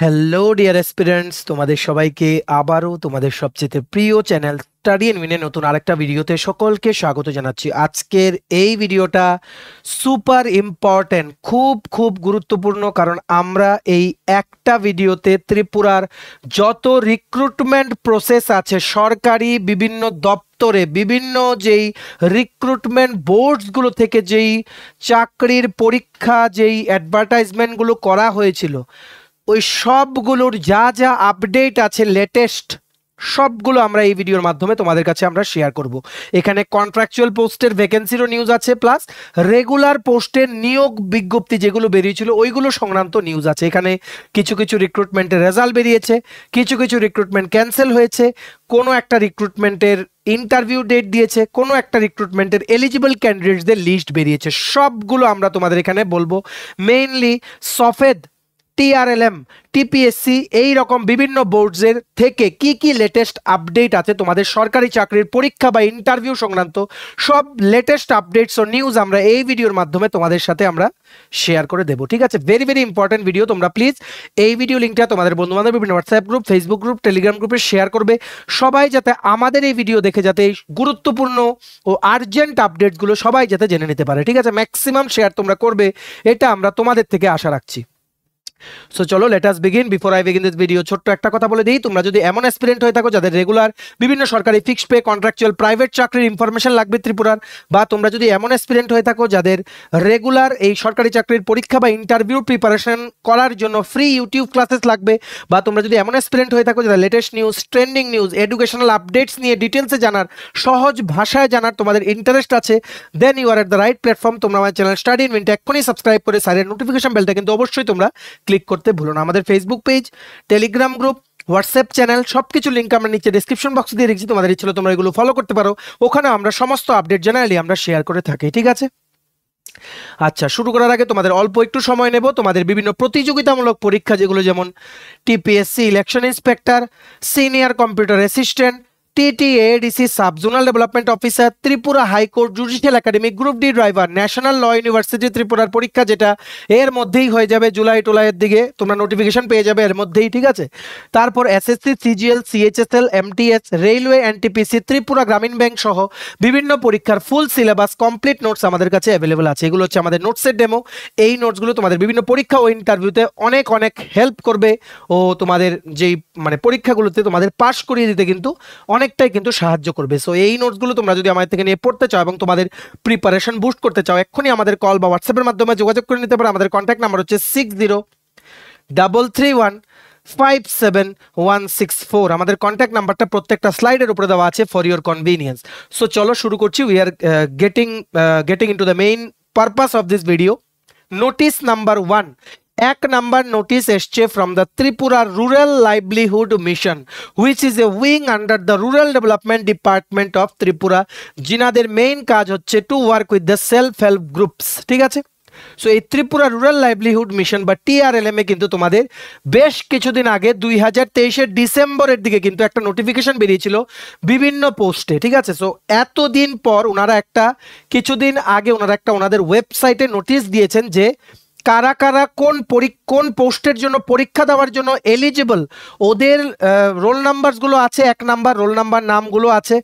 Hello dear aspirants তোমাদের সবাইকে আবারও তোমাদের সবচেয়ে প্রিয় চ্যানেল স্টাডি এন্ড উইনে নতুন আরেকটা ভিডিওতে সকলকে স্বাগত জানাচ্ছি আজকের এই ভিডিওটা সুপার ইম্পর্ট্যান্ট খুব খুব গুরুত্বপূর্ণ কারণ আমরা এই একটা ভিডিওতে ত্রিপুরার যত রিক্রুটমেন্ট প্রসেস আছে সরকারি বিভিন্ন দপ্তরে বিভিন্ন যেই রিক্রুটমেন্ট বোর্ডসগুলো থেকে যেই চাকরির পরীক্ষা যেই অ্যাডভার্টাইজমেন্টগুলো করা হয়েছিল ওই সবগুলোর যা যা আপডেট আছে লেটেস্ট সবগুলো আমরা এই ভিডিওর মাধ্যমে তোমাদের কাছে আমরা শেয়ার করব এখানে কন্ট্রাকচুয়াল পোস্টের ভ্যাকেন্সিরও নিউজ আছে প্লাস রেগুলার পোস্টের নিয়োগ বিজ্ঞপ্তি যেগুলো বেরিয়েছিল ওইগুলো সংক্রান্ত নিউজ আছে এখানে কিছু কিছু রিক্রুটমেন্টের রেজাল্ট বেরিয়েছে কিছু কিছু রিক্রুটমেন্ট ক্যান্সেল হয়েছে কোনো একটা রিক্রুটমেন্টের ইন্টারভিউ ডেট দিয়েছে কোনো একটা রিক্রুটমেন্টের এলিজিবল ক্যান্ডিডেটসদের লিস্ট বেরিয়েছে সবগুলো আমরা তোমাদের এখানে বলবো মেইনলি সফেদ টিআরএলএম টিপিএসসি এই রকম বিভিন্ন বোর্ডসের থেকে কি কি লেটেস্ট আপডেট আছে তোমাদের সরকারি চাকরির পরীক্ষা বা ইন্টারভিউ সংক্রান্ত সব লেটেস্ট আপডেটস ও নিউজ আমরা এই ভিডিওর মাধ্যমে তোমাদের সাথে আমরা শেয়ার করে দেবো ঠিক আছে ভেরি ভেরি ইম্পর্টেন্ট ভিডিও তোমরা প্লিজ এই ভিডিও লিঙ্কটা তোমাদের বন্ধুবান্ধব বিভিন্ন WhatsApp group Facebook group Telegram গ্রুপে শেয়ার করবে সবাই যাতে আমাদের এই ভিডিও দেখে যাতে গুরুত্বপূর্ণ ও আর্জেন্ট আপডেটগুলো সবাই যাতে জেনে নিতে পারে ঠিক আছে ম্যাক্সিমাম শেয়ার তোমরা করবে এটা আমরা তোমাদের থেকে আশা রাখছি সো চলো let us begin before I begin this video ছোট্ট একটা কথা বলে দিই তোমরা যদি এমন অ্যাসপিরেন্ট হয়ে থাকো যাদের রেগুলার বিভিন্ন সরকারি ফিক্সড পে কন্ট্রাকচুয়াল প্রাইভেট চাকরির ইনফরমেশন লাগবে ত্রিপুরার বা তোমরা যদি এমন অ্যাসপিরেন্ট হয়ে থাকো যাদের রেগুলার এই সরকারি চাকরির পরীক্ষা বা ইন্টারভিউ প্রিপারেশন করার জন্য ফ্রি ইউটিউব ক্লাসেস লাগবে বা তোমরা যদি এমন অ্যাসপিরেন্ট হয়ে থাকো যারা latest news trending news educational updates নিয়ে ডিটেলসে জানার সহজ ভাষায় জানার তোমাদের ইন্টারেস্ট আছে then you are at the right platform তোমরা আমার চ্যানেল স্টাডি ইনভেন্ট এক্ষুনি সাবস্ক্রাইব করে সাইডের নোটিফিকেশন বেলটা কিন্তু অবশ্যই তোমরা ক্লিক ক্লিক করতে ভুলো না আমাদের Facebook page Telegram group WhatsApp channel সব কিছু লিঙ্ক আমরা নিচে ডিসক্রিপশন বক্স দিয়ে রেখেছি তোমাদের ইচ্ছে তোমরা এগুলো ফলো করতে পারো ওখানে আমরা সমস্ত আপডেট জানালি আমরা শেয়ার করে থাকি ঠিক আছে আচ্ছা শুরু করার আগে তোমাদের অল্প একটু সময় নেব তোমাদের বিভিন্ন প্রতিযোগিতামূলক পরীক্ষা যেগুলো যেমন TPSC election inspector senior computer assistant TTADC subzonal development officer Tripura high court judicial academy group D driver national law university ত্রিপুরার পরীক্ষা যেটা এর মধ্যেই হয়ে যাবে জুলাই টুলাইয়ের দিকে তোমরা নোটিফিকেশন পেয়ে যাবে এর মধ্যেই ঠিক আছে তারপর SSC CGL CHSL MTS railway NTPC Tripura Gramin bank সহ বিভিন্ন পরীক্ষার ফুল সিলেবাস কমপ্লিট নোটস আমাদের কাছে অ্যাভেলেবেল আছে এগুলো হচ্ছে আমাদের নোটসের ডেমো এই নোটসগুলো তোমাদের বিভিন্ন পরীক্ষা ও ইন্টারভিউতে অনেক অনেক হেল্প করবে ও তোমাদের যেই মানে পরীক্ষাগুলোতে তোমাদের পাশ করিয়ে দিতে কিন্তু অনেক অনেকটাই কিন্তু সাহায্য করবে সো এই নোটসগুলো তোমরা যদি আমাদের থেকে নিয়ে পড়তে চাও এবং তোমাদের প্রিপারেশন বুস্ট করতে চাও এক্ষুনি আমাদের কল বা হোয়াটসঅ্যাপের মাধ্যমে যোগাযোগ করে নিতে পারো আমাদের কন্ট্যাক্ট নাম্বার হচ্ছে six zero double three one five seven one six four আমাদের কন্ট্যাক্ট নাম্বারটা প্রত্যেকটা স্লাইডের উপরে দেওয়া আছে ফর ইউর কনভিনিয়েন্স সো চলো শুরু করছি we are getting getting into the main purpose of this video notice number one এক নাম্বার নোটিশ এসছে from the Tripura rural livelihood mission which is a wing under the rural development department of Tripura জিনাদের main কাজ হচ্ছে to work with the self help groups ঠিক আছে so এই Tripura rural livelihood mission বা TRLM এ কিন্তু তোমাদের বেশ কিছুদিন আগে দুই হাজার তেইশের ডিসেম্বরের দিকে কিন্তু একটা নোটিফিকেশন বেরিয়েছিল বিভিন্ন পোস্টে ঠিক আছে সো এতদিন পর ওনারা একটা কিছুদিন আগে ওনারা একটা ওনাদের ওয়েবসাইটে নোটিশ দিয়েছেন যে কারা কারা কোন কোন পোস্টের জন্য পরীক্ষা দেওয়ার জন্য এলিজিবল ওদের রোল নাম্বারসগুলো আছে এক নাম্বার রোল নাম্বার নামগুলো আছে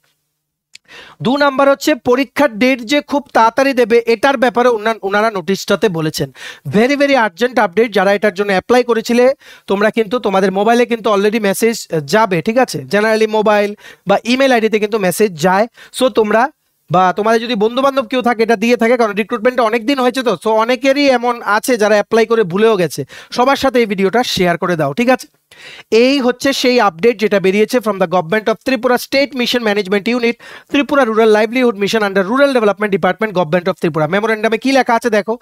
দু নাম্বার হচ্ছে পরীক্ষার ডেট যে খুব তাড়াতাড়ি দেবে এটার ব্যাপারে ওনারা নোটিশটাতে বলেছেন ভেরি ভেরি আর্জেন্ট আপডেট যারা এটার জন্য অ্যাপ্লাই করেছিলে তোমরা কিন্তু তোমাদের মোবাইলে কিন্তু অলরেডি মেসেজ যাবে ঠিক আছে জেনারেলি মোবাইল বা ইমেল আইডিতে কিন্তু মেসেজ যায় সো তোমরা বা তোমাদের যদি বন্ধু বান্ধব কেউ থাকে এটা দিয়ে থাকে কারণ রিক্রুটমেন্ট অনেক দিন হয়েছে তো সো অনেকেরই এমন আছে যারা অ্যাপ্লাই করে ভুলেও গেছে সবার সাথে এই ভিডিওটা শেয়ার করে দাও ঠিক আছে এই হচ্ছে সেই আপডেট যেটা বেরিয়েছে from the government of Tripura state mission management unit Tripura rural livelihood mission under rural development department government of Tripura মেমোরেন্ডামে কি লেখা আছে দেখো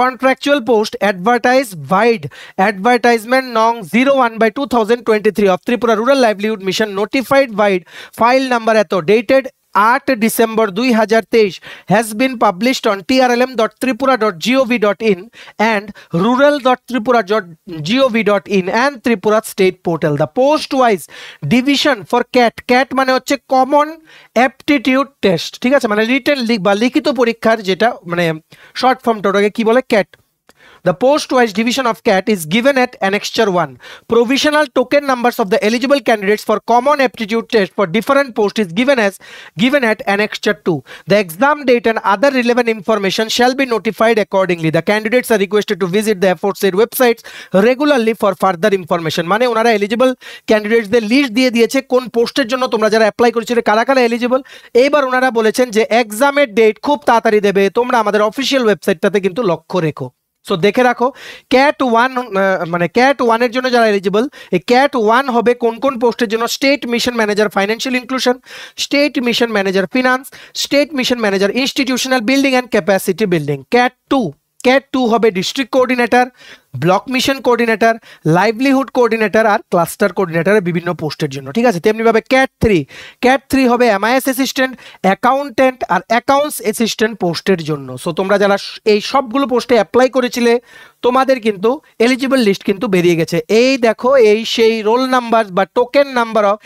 contractual post advertise vide advertisement নং zero one by two thousand twenty three of Tripura rural livelihood mission notified vide file number এত dated আট December দুই হাজার তেইশ has been published on TRLM dot Tripura dot GOV dot in and rural dot Tripura dot GOV dot in and Tripura state portal the post wise division for cat cat মানে হচ্ছে common aptitude test ঠিক আছে মানে written বা লিখিত পরীক্ষার যেটা মানে শর্ট ফর্মটা ওটাকে কী বলে cat The post-wise division of CAT is given at Annexure 1. Provisional token numbers of the eligible candidates for common aptitude test for different posts is given as given at Annexure 2. The exam date and other relevant information shall be notified accordingly. The candidates are requested to visit the aforesaid websites regularly for further information. Mane unara eligible candidates ক্যান্ডিডেটসদের list দিয়ে দিয়েছে কোন পোস্টের জন্য তোমরা যারা apply করেছিলে কারা কারা এলিজিবল এইবার ওনারা বলেছেন যে এক্সামের ডেট খুব তাড়াতাড়ি দেবে তোমরা আমাদের অফিসিয়াল ওয়েবসাইটটাতে কিন্তু লক্ষ্য রেখো सो देखे रखो कैट 1 माने कैट 1 এর জন্য যারা एलिजिबल कैट 1 হবে কোন কোন পোস্টের জন্য state mission manager financial inclusion state mission manager finance state mission manager institutional building and capacity building cat 2 cat 2 হবে district coordinator block mission coordinator livelihood coordinator আর ক্লাস্টার কোঅর্ডিনেটর বিভিন্ন পোস্টের জন্য ঠিক আছে তেমনিভাবে ক্যাট থ্রি ক্যাট থ্রি হবে MIS assistant accountant আর অ্যাকাউন্টস অ্যাসিস্ট্যান্ট পোস্টের জন্য সো তোমরা যারা এই সবগুলো পোস্টে অ্যাপ্লাই করেছিলে তোমাদের কিন্তু এলিজিবল লিস্ট কিন্তু বেরিয়ে গেছে এই দেখো এই সেই রোল নাম্বার বা token number of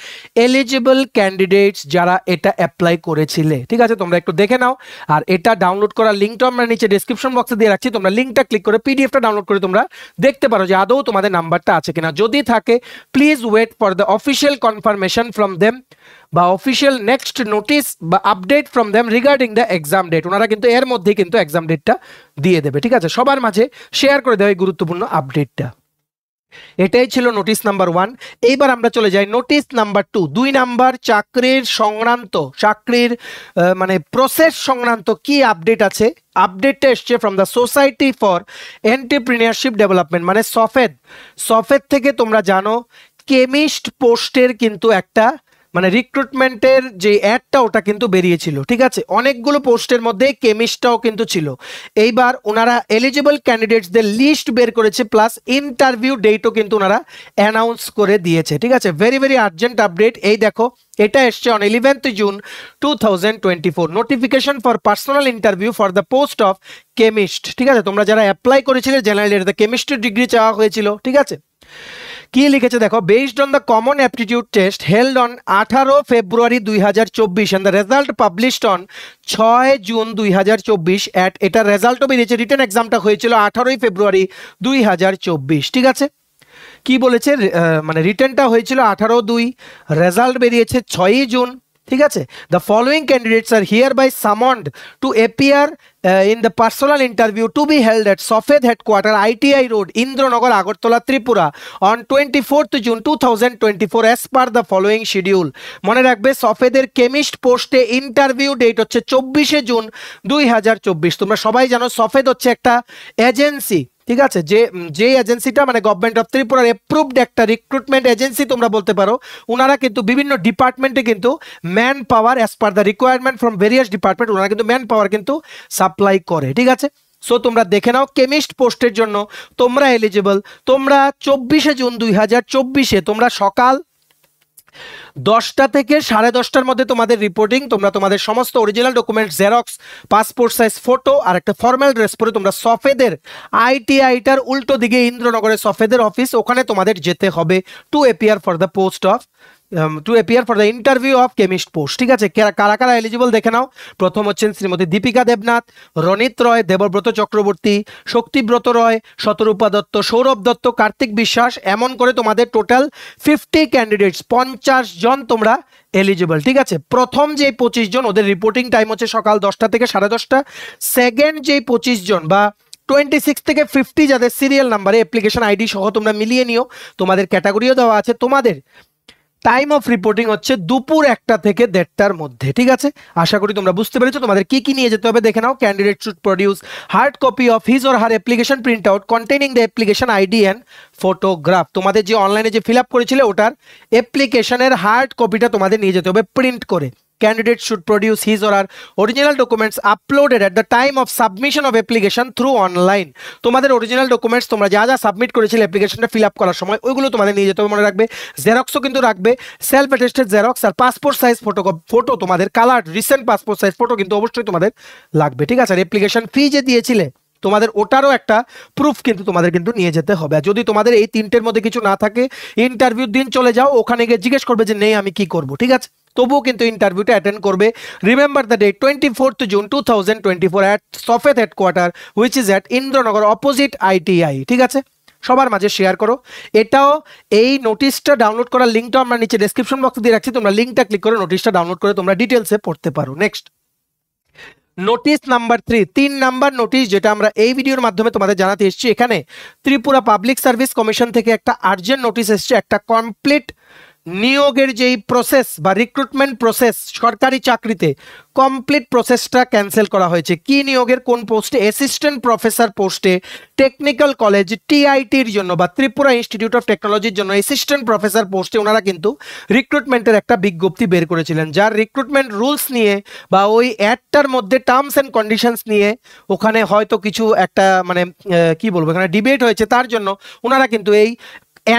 eligible candidates যারা এটা অ্যাপ্লাই করেছিলে ঠিক আছে তোমরা একটু দেখে নাও আর এটা ডাউনলোড করার লিঙ্কটা আমরা নিচে ডিসক্রিপশন বক্সে দিয়ে রাখছি তোমরা লিঙ্কটা ক্লিক করে পিডিএফটা ডাউনলোড করে তোমরা দেখতে পারো যে আদৌ তোমাদের নাম্বারটা আছে কিনা যদি থাকে please wait for the official confirmation from them বা অফিসিয়াল নেক্সট নোটিস বা update from them regarding the exam date ওনারা কিন্তু এর মধ্যেই কিন্তু এক্সাম ডেটটা দিয়ে দেবে ঠিক আছে সবার মাঝে শেয়ার করে দেওয়া এই গুরুত্বপূর্ণ আপডেটটা এটাই ছিল নোটিশ নাম্বার ওয়ান এইবার আমরা চলে যাই নোটিশ নাম্বার টু দুই নাম্বার চাকরির সংক্রান্ত চাকরির মানে প্রসেস সংক্রান্ত কি আপডেট আছে আপডেটটা এসছে from the society for entrepreneurship development মানে সফেদ সফেদ থেকে তোমরা জানো কেমিস্ট পোস্টের কিন্তু একটা মানে রিক্রুটমেন্টের যে অ্যাডটা ওটা কিন্তু বেরিয়েছিল ঠিক আছে অনেকগুলো পোস্টের মধ্যে কেমিস্টটাও কিন্তু ছিল এইবার ওনারা এলিজিবল ক্যান্ডিডেটসদের লিস্ট বের করেছে প্লাস ইন্টারভিউ ডেটও কিন্তু ওনারা অ্যানাউন্স করে দিয়েছে ঠিক আছে ভেরি ভেরি আর্জেন্ট আপডেট এই দেখো এটা এসছে on eleventh June two thousand twenty four notification for personal interview for the post of chemist ঠিক আছে তোমরা যারা অ্যাপ্লাই করেছিলে জেনারেল দ্য কেমিস্ট্রি ডিগ্রি চাওয়া হয়েছিল ঠিক আছে কি লিখেছে দেখো based on the common aptitude test held on আঠারো ফেব্রুয়ারি দুই হাজার চব্বিশ and the result published on ছয় জুন দুই হাজার চব্বিশ অ্যাট এটার রেজাল্টও বেরিয়েছে রিটার্ন এক্সামটা হয়েছিল আঠারোই ফেব্রুয়ারি দুই হাজার চব্বিশ ঠিক আছে কি বলেছে মানে রিটার্নটা হয়েছিল আঠারো দুই রেজাল্ট বেরিয়েছে ছয়ই জুন ঠিক আছে the following candidates are hereby summoned to appear uh, in the personal interview to be held at Sofed Headquarter ITI Road, Indranagar, Agartala, Tripura on 24th June 2024 as per the following schedule. মনে রাখবে সফেদের chemist পোস্টে interview date হচ্ছে চব্বিশে June দুই তোমরা সবাই জানো সফেদ হচ্ছে একটা এজেন্সি ঠিক আছে যে যে এজেন্সিটা মানে গভর্নমেন্ট অফ ত্রিপুরার অ্যাপ্রুভড একটা রিক্রুটমেন্ট এজেন্সি তোমরা বলতে পারো ওনারা কিন্তু বিভিন্ন ডিপার্টমেন্টে কিন্তু man power as per the requirement from various department ওনারা কিন্তু ম্যান পাওয়ার কিন্তু সাপ্লাই করে ঠিক আছে সো তোমরা দেখে নাও কেমিস্ট পোস্টের জন্য তোমরা এলিজিবল তোমরা চব্বিশে জুন দুই হাজার চব্বিশে তোমরা সকাল দশটা থেকে সাড়ে দশটার মধ্যে তোমাদের রিপোর্টিং তোমরা তোমাদের সমস্ত original document xerox passport size photo আর একটা ফর্মাল ড্রেস পরে তোমরা সফেদের আইটিআইটার উল্টো দিকে ইন্দ্রনগরের সফেদের অফিস ওখানে তোমাদের যেতে হবে to appear for the post of to appear for the interview of chemist post ঠিক আছে কারা কারা এলিজিবল দেখে নাও প্রথম হচ্ছেন শ্রীমতী দীপিকা দেবনাথ রনিত রয় দেবব্রত চক্রবর্তী শক্তিব্রত রয় শতরূপা দত্ত সৌরভ দত্ত কার্তিক বিশ্বাস এমন করে তোমাদের টোটাল ফিফটি ক্যান্ডিডেটস পঞ্চাশ জন তোমরা এলিজিবল ঠিক আছে প্রথম যে পঁচিশ জন ওদের রিপোর্টিং টাইম হচ্ছে সকাল দশটা থেকে সাড়ে দশটা সেকেন্ড যেই পঁচিশ জন বা টোয়েন্টি সিক্স থেকে ফিফটি যাদের সিরিয়াল নাম্বারে অ্যাপ্লিকেশন আইডি সহ তোমরা মিলিয়ে নিও তোমাদের ক্যাটাগরিও দেওয়া আছে তোমাদের টাইম অফ রিপোর্টিং হচ্ছে দুপুর একটা থেকে দেড়টার মধ্যে ঠিক আছে আশা করি তোমরা বুঝতে পেরেছো তোমাদের কি কি নিয়ে যেতে হবে দেখে নাও candidate should produce hard copy of his or her application print out containing the application ID and photograph তোমাদের যে অনলাইনে যে ফিল আপ করেছিলে ওটার অ্যাপ্লিকেশনের হার্ড কপিটা তোমাদের নিয়ে যেতে হবে প্রিন্ট করে candidate should produce his or her original documents uploaded at the time of submission of application through online তোমাদের অরিজিনাল ডকুমেন্টস তোমরা যা যা সাবমিট করেছিলে অ্যাপ্লিকেশনটা ফিল আপ করার সময় ওইগুলো তোমাদের নিয়ে যেতে হবে মনে রাখবে জেরক্সও কিন্তু রাখবে সেলফ অ্যাটেস্টেড জেরক্স আর পাসপোর্ট সাইজ ফটো ফটো তোমাদের colour recent passport size photo কিন্তু অবশ্যই তোমাদের লাগবে ঠিক আছে আর অ্যাপ্লিকেশন ফি যে দিয়েছিলে তোমাদের ওটারও একটা প্রুফ কিন্তু তোমাদের কিন্তু নিয়ে যেতে হবে আর যদি তোমাদের এই তিনটের মধ্যে কিছু না থাকে ইন্টারভিউ দিন চলে যাও ওখানে গিয়ে জিজ্ঞেস করবে যে নেই আমি কি করব ঠিক আছে তবুও কিন্তু ইন্টারভিউটা অ্যাটেন্ড করবে remember the day twenty fourth June two thousand twenty four at সফেদ headquarter which is at Indranagar opposite ITI ঠিক আছে সবার মাঝে শেয়ার করো এটাও এই নোটিশটা ডাউনলোড করার লিঙ্কটা আমরা নিচে ডিসক্রিপশন বক্সে দিয়ে রাখছি তোমরা লিঙ্কটা ক্লিক করে নোটিশটা ডাউনলোড করে তোমরা ডিটেলসে পড়তে পারো নেক্সট নোটিশ নাম্বার থ্রি তিন নাম্বার নোটিশ যেটা আমরা এই ভিডিওর মাধ্যমে তোমাদের জানাতে এসেছি এখানে ত্রিপুরা পাবলিক সার্ভিস কমিশন থেকে একটা আর্জেন্ট নোটিশ এসছে একটা কমপ্লিট নিয়োগের যেই প্রসেস বা রিক্রুটমেন্ট প্রসেস সরকারি চাকরিতে কমপ্লিট প্রসেসটা ক্যান্সেল করা হয়েছে কি নিয়োগের কোন পোস্টে অ্যাসিস্ট্যান্ট প্রফেসর পোস্টে টেকনিক্যাল কলেজ টিআইটির জন্য বা ত্রিপুরা ইনস্টিটিউট অফ টেকনোলজির জন্য অ্যাসিস্ট্যান্ট প্রফেসর পোস্টে ওনারা কিন্তু রিক্রুটমেন্টের একটা বিজ্ঞপ্তি বের করেছিলেন যার রিক্রুটমেন্ট রুলস নিয়ে বা ওই অ্যাডটার মধ্যে টার্মস অ্যান্ড কন্ডিশনস নিয়ে ওখানে হয়তো কিছু একটা মানে কি বলবো এখানে ডিবেট হয়েছে তার জন্য ওনারা কিন্তু এই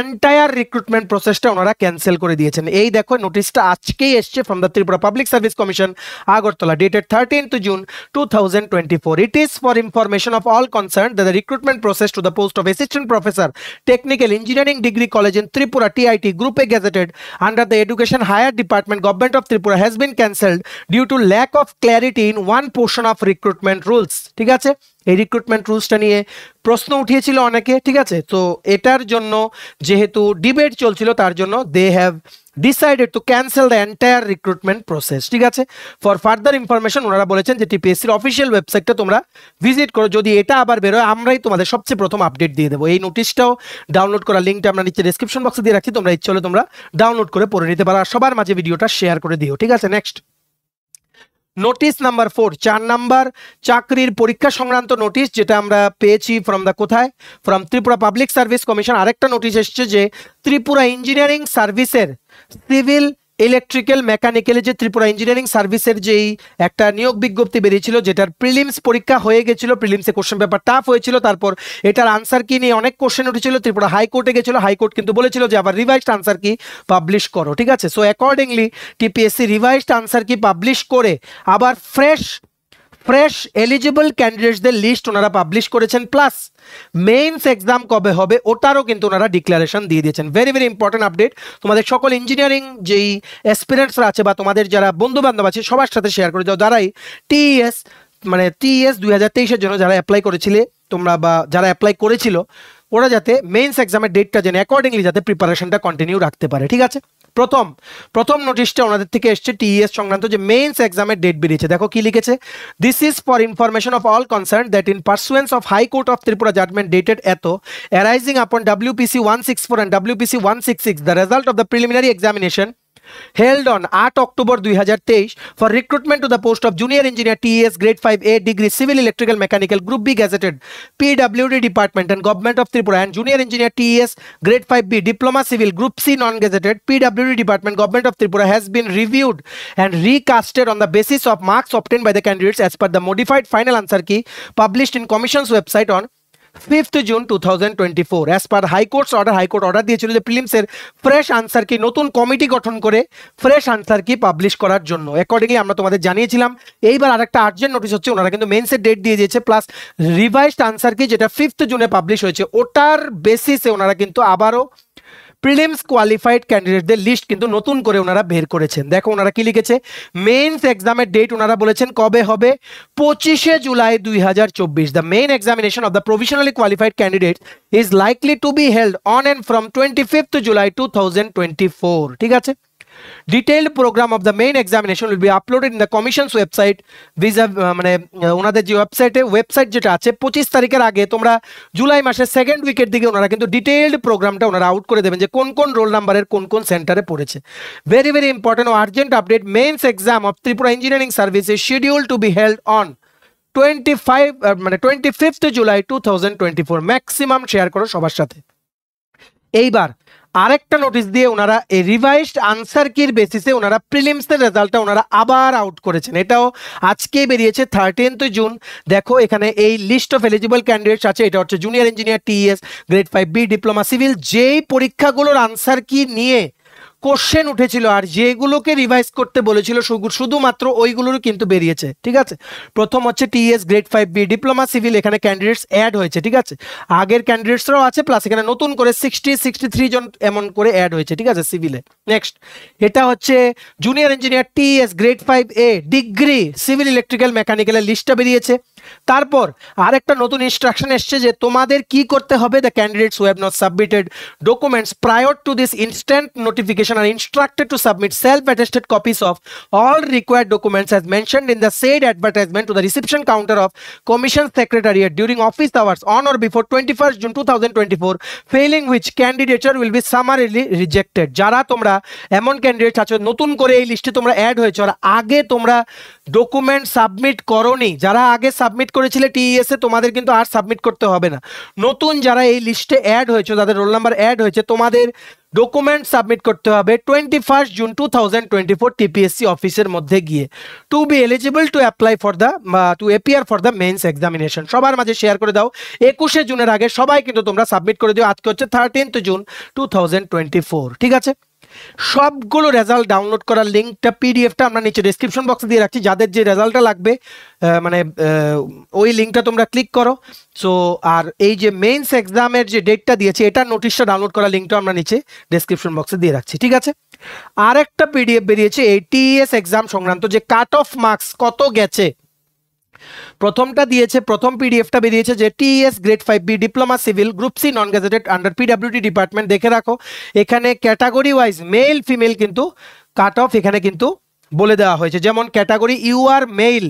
এন্টায়ার রিক্রুটমেন্ট প্রসেসটা ওনারা ক্যান্সেল করে দিয়েছেন এই দেখো নোটিশটা আজকেই এসছে from the Tripura public service commission Agartala dated thirteenth June two thousand twenty four it is for information of all concern the recruitment process to the post of assistant professor technical engineering degree college in Tripura TIT গ্রুপে gazetted under the education higher department government of Tripura has been cancelled due to lack of clarity in one portion of recruitment rules ঠিক আছে এই recruitment রুলসটা নিয়ে প্রশ্ন উঠিয়েছিল অনেকে ঠিক আছে তো এটার জন্য যেহেতু ডিবেট চলছিল তার জন্য they have decided to cancel the entire recruitment process ঠিক আছে ফর ফার্দার ইনফরমেশন ওনারা বলেছেন যে টিপিএসসির অফিসিয়াল ওয়েবসাইটটা তোমরা ভিজিট করো যদি এটা আবার বেরোয় আমরাই তোমাদের সবচেয়ে প্রথম আপডেট দিয়ে দেবো এই নোটিশটাও ডাউনলোড করার লিঙ্কটা আমরা নিচে ডিসক্রিপশন বক্সে দিয়ে রাখছি তোমরা ইচ্ছে হলে তোমরা ডাউনলোড করে পড়ে নিতে পারো আর সবার মাঝে ভিডিওটা শেয়ার করে দিও ঠিক আছে নেক্সট নোটিশ নাম্বার ফোর চার নাম্বার চাকরির পরীক্ষা সংক্রান্ত নোটিশ যেটা আমরা পেয়েছি ফ্রম দ্য কোথায় from Tripura public service commission আরেকটা নোটিশ এসছে যে ত্রিপুরা ইঞ্জিনিয়ারিং সার্ভিসের সিভিল ইলেকট্রিক্যাল মেকানিক্যালে যে ত্রিপুরা ইঞ্জিনিয়ারিং সার্ভিসের যেই একটা নিয়োগ বিজ্ঞপ্তি বেরিয়েছিল যেটার প্রিলিমস পরীক্ষা হয়ে গেছিল প্রিলিমসে কোশ্চেন পেপার টাফ হয়েছিল তারপর এটার আনসার কি নিয়ে অনেক কোশ্চেন উঠেছিল ত্রিপুরা হাইকোর্টে গেছিল হাইকোর্ট কিন্তু বলেছিল যে আবার রিভাইজড আনসার কি পাবলিশ করো ঠিক আছে so accordingly TPSC revised answer key publish করে আবার ফ্রেশ ফ্রেশ এলিজিবল ক্যান্ডিডেটসদের লিস্ট ওনারা পাবলিশ করেছেন প্লাস মেইনস এক্সাম কবে হবে ওটারও কিন্তু ওনারা ডিক্লারেশন দিয়ে দিয়েছেন ভেরি ভেরি ইম্পর্টেন্ট আপডেট তোমাদের সকল ইঞ্জিনিয়ারিং যেই এক্সপিরিয়েন্সরা আছে বা তোমাদের যারা বন্ধু বান্ধব আছে সবার সাথে শেয়ার করে দাও যারাই টিএস e মানে টিএস e দুই হাজার তেইশের জন্য যারা অ্যাপ্লাই করেছিলে তোমরা বা যারা অ্যাপ্লাই করেছিল ওরা যাতে মেইনস এক্সামের ডেটটা যেন অ্যাকর্ডিংলি যাতে প্রিপারেশনটা কন্টিনিউ রাখতে পারে ঠিক আছে প্রথম প্রথম নোটিশটা ওনাদের থেকে এসছে টিএস e সংক্রান্ত যে মেইনস এক্সামের ডেট বেরিয়েছে দেখো কি লিখেছে this is for information of all concern that in pursuance of high court of Tripura judgement dated এত arising upon WPC one six four and WPC one six six the result of the preliminary examination held on 8 October 2023 for recruitment to the post of Junior Engineer TES Grade 5A degree Civil Electrical Mechanical Group B gazetted PWD Department and Government of Tripura and Junior Engineer TES Grade 5B Diploma Civil Group C non-gazetted PWD Department Government of Tripura has been reviewed and recasted on the basis of marks obtained by the candidates as per the modified final answer key published in Commission's website on fifth June two thousand twenty four as per high court's order high court order দিয়েছিল যে প্রিলিমসের fresh answer কি নতুন committee গঠন করে fresh answer key publish করার জন্য accordingly আমরা তোমাদের জানিয়েছিলাম এইবার আরেকটা আর্জেন্ট নোটিশ হচ্ছে ওনারা কিন্তু মেন্সের ডেট দিয়ে দিয়েছে প্লাস রিভাইজড আনসার কি যেটা ফিফথ জুনে পাবলিশ হয়েছে ওটার বেসিসে ওনারা কিন্তু আবারও প্রিলিমস কোয়ালিফাইড ক্যান্ডিডেটদের লিস্ট কিন্তু নতুন করে ওনারা বের করেছেন দেখো ওনারা কি লিখেছে মেন্স এক্সামের ডেট ওনারা বলেছেন কবে হবে পঁচিশে জুলাই দুই হাজার চব্বিশ the main examination of the provisionally qualified candidate is likely to be held on and from twenty fifth July two thousand twenty four ঠিক আছে detailed programme of the main examination will be uploaded in the commission's website These মানে uh, ওনাদের যে ওয়েবসাইটে website যেটা আছে পঁচিশ তারিখের আগে তোমরা জুলাই মাসের সেকেন্ড উইকের দিকে ওনারা কিন্তু ডিটেইলড প্রোগ্রামটা ওনারা আউট করে দেবেন যে কোন কোন রোল নাম্বারের কোন কোন সেন্টারে পড়েছে ভেরি ভেরি ইম্পর্টেন্ট ও urgent update mains exam of Tripura engineering service is schedule to be held on twenty five মানে twenty fifth July two thousand twenty four maximum share করো সবার সাথে এইবার আরেকটা নোটিশ দিয়ে ওনারা এই রিভাইসড আনসার কির বেসিসে ওনারা প্রিলিমসের রেজাল্টটা ওনারা আবার আউট করেছেন এটাও আজকেই বেরিয়েছে থার্টিনথ জুন দেখো এখানে এই লিস্ট অফ এলিজিবল ক্যান্ডিডেটস আছে এটা হচ্ছে junior engineer TS grade five B diploma civil যেই পরীক্ষাগুলোর আনসার কি নিয়ে কোশ্চেন উঠেছিল আর যেগুলোকে রিভাইজ করতে বলেছিল শুধুমাত্র ওইগুলোরও কিন্তু বেরিয়েছে ঠিক আছে প্রথম হচ্ছে TS grade five B diploma civil এখানে ক্যান্ডিডেটস অ্যাড হয়েছে ঠিক আছে আগের ক্যান্ডিডেটসরাও আছে প্লাস এখানে নতুন করে সিক্সটি সিক্সটি থ্রি জন এমন করে অ্যাড হয়েছে ঠিক আছে সিভিলে নেক্সট এটা হচ্ছে junior engineer TS grade five A degree civil electrical মেকানিক্যালের লিস্টটা বেরিয়েছে তারপর আরেকটা নতুন ইনস্ট্রাকশন এসছে যে তোমাদের কি করতে হবে the candidates who have not submitted documents prior to this instant notification are instructed to submit self attested copies of all required documents as mentioned in the said advertisement to the reception counter of commission secretariat during office hours on or before twenty first June two thousand twenty four failing which candidature will be summarily rejected যারা তোমরা এমন candidate আছো নতুন করে এই লিস্টে তোমরা add হয়েছো আর আগে তোমরা ডকুমেন্ট সাবমিট করনি যারা আগে সাবমিট করেছিলে টিইএসে e তোমাদের কিন্তু আর সাবমিট করতে হবে না নতুন যারা এই লিস্টে অ্যাড হয়েছে তাদের রোল নাম্বার অ্যাড হয়েছে তোমাদের ডকুমেন্ট সাবমিট করতে হবে twenty first June two thousand twenty four TPSC অফিসের মধ্যে গিয়ে to be eligible to apply for the to appear for the mains examination সবার মাঝে শেয়ার করে দাও একুশে জুনের আগে সবাই কিন্তু তোমরা সাবমিট করে দিও আজকে হচ্ছে thirteenth June two thousand twenty four ঠিক আছে সবগুলো রেজাল্ট ডাউনলোড করার লিঙ্কটা পিডিএফটা আমরা নিচে ডিসক্রিপশন বক্সে দিয়ে রাখছি যাদের যে রেজাল্টটা লাগবে মানে ওই লিঙ্কটা তোমরা ক্লিক করো সো আর এই যে মেইনস এক্সামের যে ডেটটা দিয়েছে এটার নোটিশটা ডাউনলোড করার লিঙ্কটা আমরা নিচে ডিসক্রিপশন বক্সে দিয়ে রাখছি ঠিক আছে আর একটা পিডিএফ বেরিয়েছে এইটিএস এক্সাম e সংক্রান্ত যে কাট অফ মার্কস কত গেছে প্রথমটা দিয়েছে প্রথম পিডিএফটা বেরিয়েছে যে TS grade five B diploma civil group C non gazetted under PWD department দেখে রাখো এখানে ক্যাটাগরি ওয়াইজ মেল ফিমেল কিন্তু কাট অফ এখানে কিন্তু বলে দেওয়া হয়েছে যেমন category U R male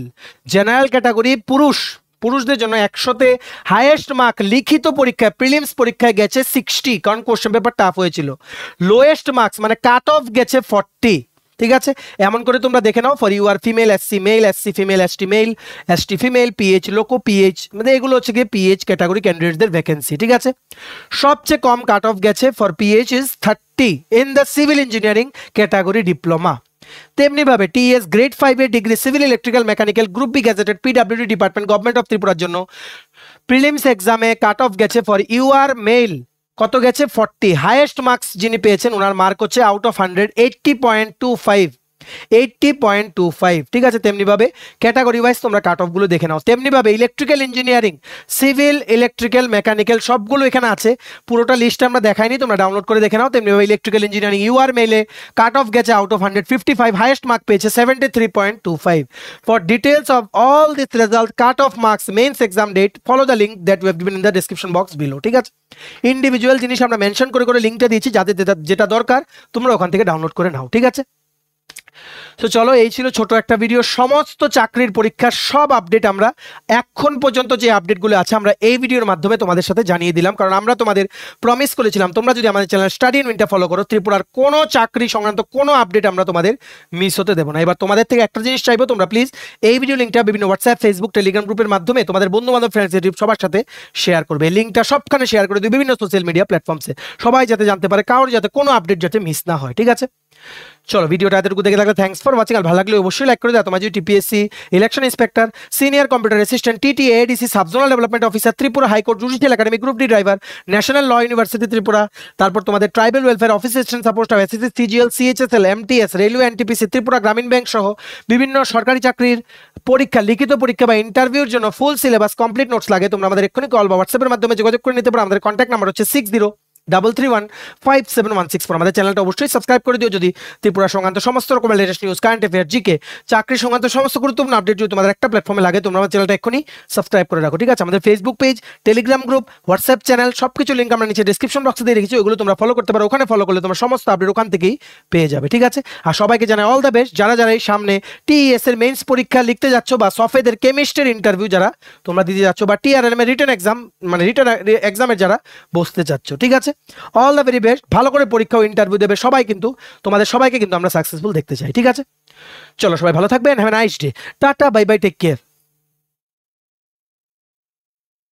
general category পুরুষ পুরুষদের জন্য একশোতে হায়েস্ট মার্ক লিখিত পরীক্ষায় প্রিলিমস পরীক্ষায় গেছে সিক্সটি কারণ কোশ্চেন পেপার টাফ হয়েছিল লোয়েস্ট মার্কস মানে কাট অফ গেছে ফর্টি ঠিক আছে এমন করে তোমরা দেখে নাও for U R female SC male SC female ST male ST female PH loco PH মানে এগুলো হচ্ছে গিয়ে পিএইচ ক্যাটাগরি ক্যান্ডিডেটদের ভ্যাকেন্সি ঠিক আছে সবচেয়ে কম কাট অফ গেছে for PH is thirty in the civil engineering category diploma তেমনিভাবে টিএস গ্রেড ফাইভের degree civil electrical mechanical group B gazetted PWD department government of ত্রিপুরার জন্য প্রিলিমস এক্সামে কাট অফ গেছে ফর ইউ আর মেল কত গেছে forty highest marks যিনি পেয়েছেন ওনার মার্ক হচ্ছে out of hundred eighty point two five eighty point two five ঠিক আছে তেমনিভাবে ক্যাটাগরি ওয়াইজ তোমরা কাট অফগুলো দেখে নাও তেমনিভাবে electrical engineering civil electrical mechanical সবগুলো এখানে আছে পুরোটা লিস্ট আমরা দেখাইনি তোমরা ডাউনলোড করে দেখে নাও তেমনিভাবে ইলেকট্রিক্যাল ইঞ্জিনিয়ারিং ইউ ইউআর মেলে কাট অফ গেছে out of hundred fifty five highest mark পেয়েছে seventy three point two five for details of all this result cut off marks mains exam date follow the link that we've given in the description box below ঠিক আছে individual জিনিস আমরা mention করে করে লিঙ্কটা দিয়েছি যাদের যেটা দরকার তোমরা ওখান থেকে ডাউনলোড করে নাও ঠিক আছে তো চলো এই ছিল ছোট একটা ভিডিও সমস্ত চাকরির পরীক্ষার সব আপডেট আমরা এখন পর্যন্ত যে আপডেটগুলো আছে আমরা এই ভিডিওর মাধ্যমে তোমাদের সাথে জানিয়ে দিলাম কারণ আমরা তোমাদের প্রমিস করেছিলাম তোমরা যদি আমাদের চ্যানেল স্টাডি উইনটা ফলো করো ত্রিপুরার কোনো চাকরি সংক্রান্ত কোনো আপডেট আমরা তোমাদের মিস হতে দেবো না এবার তোমাদের থেকে একটা জিনিস চাইবো তোমরা প্লিজ এই ভিডিও লিঙ্কটা বিভিন্ন হোয়াটসঅ্যাপ ফেসবুক টেলিগ্রাম গ্রুপের মাধ্যমে তোমাদের বন্ধু বান্ধব ফ্রেন্ডস রিলেটিভ সবার সাথে শেয়ার করবে লিঙ্কটা সবখানে শেয়ার করে দিবে বিভিন্ন সোশ্যাল মিডিয়া প্ল্যাটফর্মসে সবাই যাতে জানতে পারে কারোর যাতে কোনো আপডেট যাতে মিস না হয় ঠিক আছে চলো ভিডিওটা এতটুকু দেখে থাকলে থ্যাংকস ফর ওয়াচিং আর ভালো লাগলে অবশ্যই লাইক করে দাও তোমার যদি TPSC election inspector senior computer assistant TTADC subzonal development officer Tripura high court judicial academy group D driver national law university Tripura তারপর তোমাদের tribal welfare office assistant support of SSC CGL CHSL MTS railway NTPC Tripura Gramin bank সহ বিভিন্ন সরকারি চাকরির পরীক্ষা লিখিত পরীক্ষা বা ইন্টারভিউর জন্য ফুল সিলেবাস কমপ্লিট নোটস লাগে তোমরা আমাদের এক্ষুনি কল বা হোয়াটসঅ্যাপের মাধ্যমে যোগাযোগ করে নিতে পারো আমাদের কন্ট্যাক্ট নাম্বার হচ্ছে six zero double three one five seven one six four আমাদের চ্যানেলটা অবশ্যই সাবস্ক্রাইব করে দিও যদি ত্রিপুরা সংক্রান্ত সমস্ত রকমের latest news current affair GK চাকরি সংক্রান্ত সমস্ত গুরুত্বপূর্ণ আপডেট যদি তোমাদের একটা প্ল্যাটফর্মে লাগে তোমরা আমার চ্যানেলটা এখনই সাবস্ক্রাইব করে রাখো ঠিক আছে আমাদের Facebook page Telegram group WhatsApp channel সব কিছু লিঙ্ক আমরা নিচে ডিসক্রিপশন বক্সে দিয়ে রেখেছি ওগুলো তোমরা ফলো করতে পারো ওখানে ফলো করলে তোমার সমস্ত আপডেট ওখান থেকেই পেয়ে যাবে ঠিক আছে আর সবাইকে জানাই অল দ্য বেস্ট যারা যারা এই সামনে টিএস e এর মেন্স পরীক্ষা লিখতে যাচ্ছ বা সফেদের কেমিস্ট্রির ইন্টারভিউ যারা তোমরা দিতে যাচ্ছ বা টিআরএম এর রিটার্ন এক্সাম মানে রিটার্ন এক্সামের যারা বসতে যাচ্ছ ঠিক আছে অল দ্য ভেরি বেস্ট ভালো করে পরীক্ষা ও ইন্টারভিউ দেবে সবাই কিন্তু তোমাদের সবাইকে কিন্তু আমরা সাকসেসফুল দেখতে চাই ঠিক আছে চলো সবাই ভালো থাকবেন have nice day tata bye bye take care